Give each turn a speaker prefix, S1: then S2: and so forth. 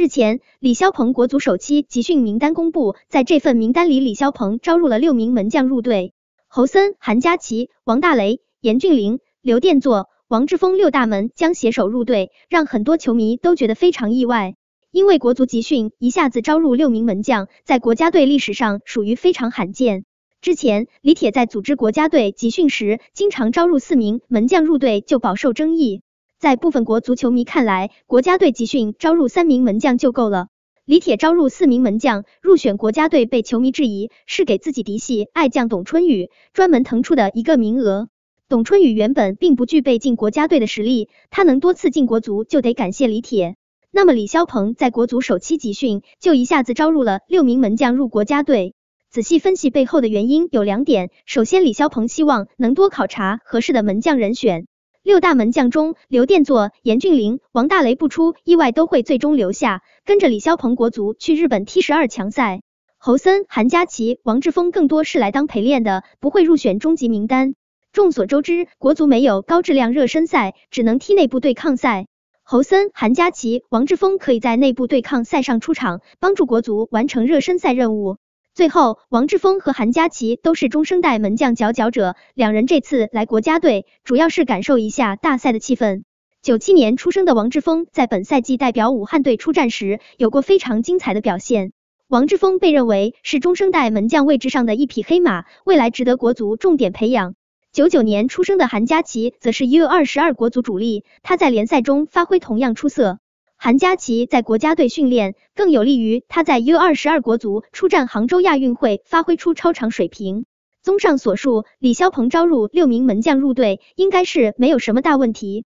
S1: 日前，李霄鹏国足首期集训名单公布，在这份名单里，李霄鹏招入了六名门将入队，侯森、韩佳琪、王大雷、严俊凌、刘殿座、王志峰六大门将携手入队，让很多球迷都觉得非常意外，因为国足集训一下子招入六名门将，在国家队历史上属于非常罕见。之前，李铁在组织国家队集训时，经常招入四名门将入队，就饱受争议。在部分国足球迷看来，国家队集训招入三名门将就够了。李铁招入四名门将，入选国家队被球迷质疑是给自己嫡系爱将董春雨专门腾出的一个名额。董春雨原本并不具备进国家队的实力，他能多次进国足就得感谢李铁。那么李霄鹏在国足首期集训就一下子招入了六名门将入国家队。仔细分析背后的原因有两点，首先李霄鹏希望能多考察合适的门将人选。六大门将中，刘殿座、严俊凌、王大雷不出意外都会最终留下，跟着李霄鹏国足去日本踢十二强赛。侯森、韩佳琪、王志峰更多是来当陪练的，不会入选终极名单。众所周知，国足没有高质量热身赛，只能踢内部对抗赛。侯森、韩佳琪、王志峰可以在内部对抗赛上出场，帮助国足完成热身赛任务。最后，王志峰和韩佳琪都是中生代门将佼佼者。两人这次来国家队，主要是感受一下大赛的气氛。九七年出生的王志峰，在本赛季代表武汉队出战时，有过非常精彩的表现。王志峰被认为是中生代门将位置上的一匹黑马，未来值得国足重点培养。九九年出生的韩佳琪则是 U 二十二国足主力，他在联赛中发挥同样出色。韩佳琪在国家队训练更有利于他在 U 二十二国足出战杭州亚运会发挥出超常水平。综上所述，李霄鹏招入六名门将入队应该是没有什么大问题。